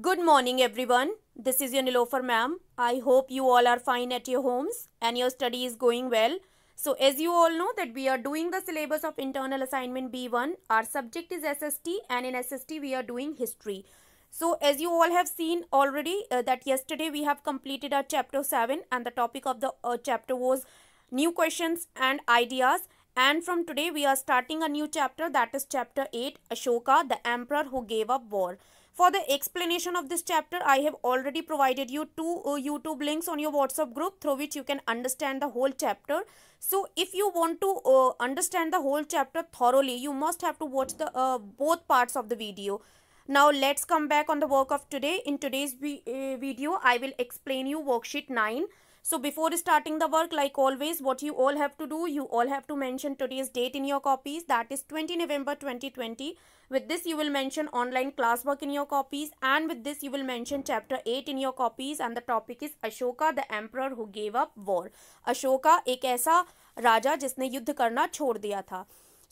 Good morning everyone. This is your Nilofer ma'am. I hope you all are fine at your homes and your study is going well. So as you all know that we are doing the syllabus of internal assignment B1. Our subject is SST and in SST we are doing history. So as you all have seen already uh, that yesterday we have completed our chapter 7 and the topic of the uh, chapter was new questions and ideas and from today we are starting a new chapter that is chapter 8 Ashoka the emperor who gave up war. For the explanation of this chapter, I have already provided you two uh, YouTube links on your WhatsApp group through which you can understand the whole chapter. So if you want to uh, understand the whole chapter thoroughly, you must have to watch the uh, both parts of the video. Now let's come back on the work of today. In today's uh, video, I will explain you worksheet 9. So before starting the work, like always, what you all have to do, you all have to mention today's date in your copies. That is 20 November 2020. With this, you will mention online classwork in your copies. And with this, you will mention chapter 8 in your copies. And the topic is Ashoka, the emperor who gave up war. Ashoka, ek aisa raja jisne yuddh karna chhod diya tha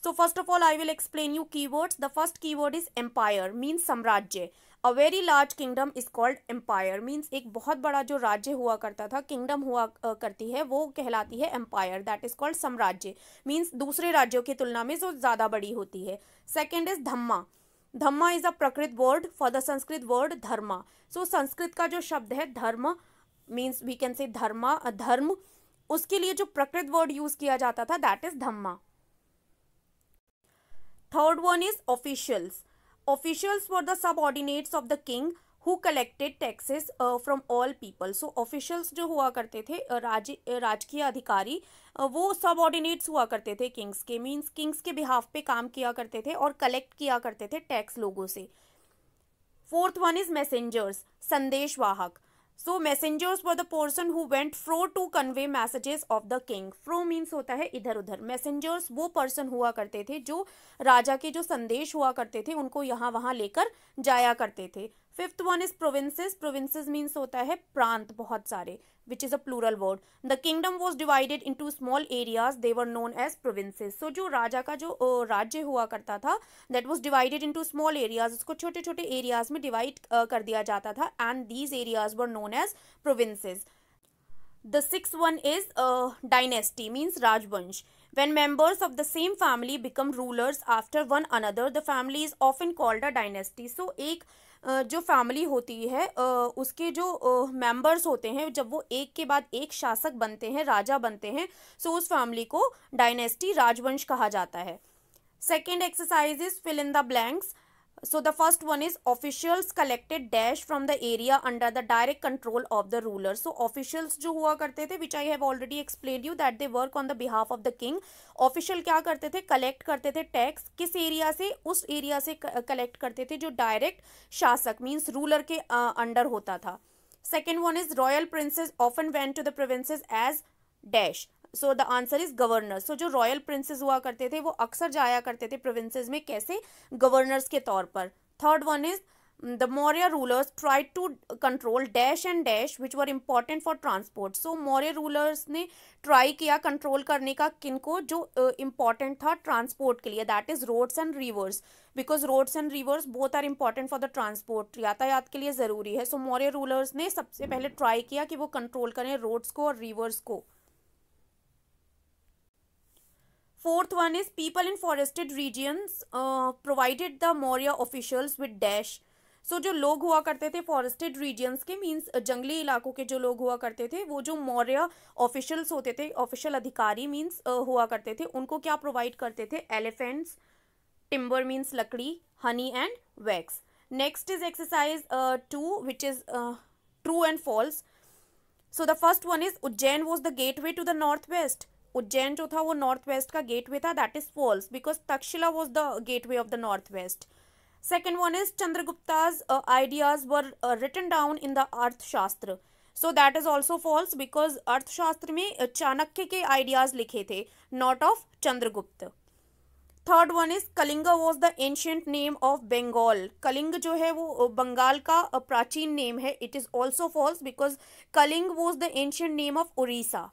of all I will explain you key word the first key word is empire means साम्राज्य a very large kingdom is called empire means एक बहुत बड़ा जो राज्य हुआ करता था kingdom हुआ करती है वो कहलाती है एम्पायर दैट इज कॉल्ड साम्राज्य मीन्स दूसरे राज्यों की तुलना में जो ज़्यादा बड़ी होती है second is dhamma dhamma is a Prakrit word for the Sanskrit word dharma so Sanskrit का जो शब्द है धर्म मीन्स वी कैन से धर्मा धर्म उसके लिए जो प्रकृत वर्ड यूज किया जाता था that is dhamma Third one is officials. Officials were the subordinates of the king who collected taxes uh, from all people. So officials जो हुआ करते थे राज राजकीय अधिकारी वो सबऑर्डिनेट्स हुआ करते थे किंग्स के मींस किंग्स के बिहाफ पे काम किया करते थे और कलेक्ट किया करते थे टैक्स लोगों से फोर्थ वन इज मैसेंजर्स संदेशवाहक so messengers for the person who went fro to convey messages of the king fro means होता है इधर उधर मैसेंजर्स वो पर्सन हुआ करते थे जो राजा के जो संदेश हुआ करते थे उनको यहाँ वहाँ लेकर जाया करते थे fifth one is provinces provinces means होता है प्रांत बहुत सारे which is a plural word the kingdom was divided into small areas were known as provinces so जो राजा का जो राज्य हुआ करता था that was divided into small areas उसको छोटे छोटे एरियाज में डिवाइड कर दिया जाता था and these areas were known as provinces the six one is dynasty means राजवंश When members of the same family become rulers after one another, the family is often called a dynasty. So एक जो family होती है उसके जो members होते हैं जब वो एक के बाद एक शासक बनते हैं राजा बनते हैं so उस family को dynasty राजवंश कहा जाता है Second exercise is fill in the blanks. so the first one is officials collected dash from the area under the direct control of the ruler so officials जो हुआ करते थे which I have already explained you that they work on the behalf of the king official क्या करते थे collect करते थे tax किस area से उस area से collect करते थे जो direct शासक means ruler के under होता था second one is royal princes often went to the provinces as dash so the answer is governor so जो रॉयल प्रिंसेस हुआ करते थे वो अक्सर जाया करते थे प्रोविंसेस में कैसे गवर्नर्स के तौर पर third one is the Maurya rulers try to control dash and dash which were important for transport so Maurya rulers ने ट्राई किया कंट्रोल करने का किन को जो इम्पॉर्टेंट uh, था ट्रांसपोर्ट के लिए that is roads and rivers because roads and rivers बहुत are important for the transport यातायात के लिए जरूरी है सो मौर्य रूलर्स ने सबसे पहले ट्राई किया कि वो कंट्रोल करें रोड्स को और रिवर्स को fourth one is people in forested regions provided the Maurya officials with dash so जो लोग हुआ करते थे फॉरेस्टेड रीजियंस के मीन्स uh, जंगली इलाकों के जो लोग हुआ करते थे वो जो मौर्य ऑफिशियल्स होते थे ऑफिशियल अधिकारी मीन्स uh, हुआ करते थे उनको क्या प्रोवाइड करते थे एलिफेंट्स टिम्बर मीन्स लकड़ी honey and wax next is exercise two which is true and false so the first one is Ujjain was the gateway to the north west Ujjain जो था वो नॉर्थ वेस्ट का gateway था that is false because Taxila was the gateway of the north west second one is Chandragupta's ideas were written down in the Arthashastra so that is also false because Arthashastra में Chanakya uh, के ideas लिखे थे not of Chandragupta third one is Kalinga was the ancient name of Bengal Kalinga जो है वो Bengal uh, का uh, प्राचीन name है it is also false because Kalinga was the ancient name of Orissa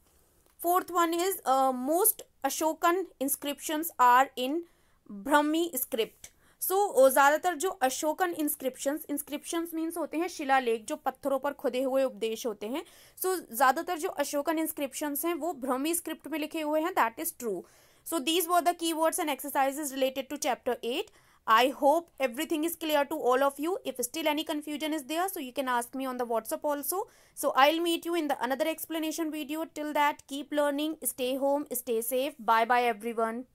fourth one is most Ashokan ashokan are in Brahmi script so so, uh, ज़्यादातर जो Ashokan inscriptions inscriptions means होते हैं शिलालेख जो पत्थरों पर खुदे हुए उपदेश होते हैं सो so, ज़्यादातर जो अशोकन इंस्क्रिप्शंस हैं वो भ्रमी स्क्रिप्ट में लिखे हुए हैं that is true so these were the key words and exercises related to chapter eight I hope everything is clear to all of you. If still any confusion is there, so you can ask me on the WhatsApp also. So I'll meet you in the another explanation video. Till that, keep learning, stay home, stay safe. Bye-bye everyone.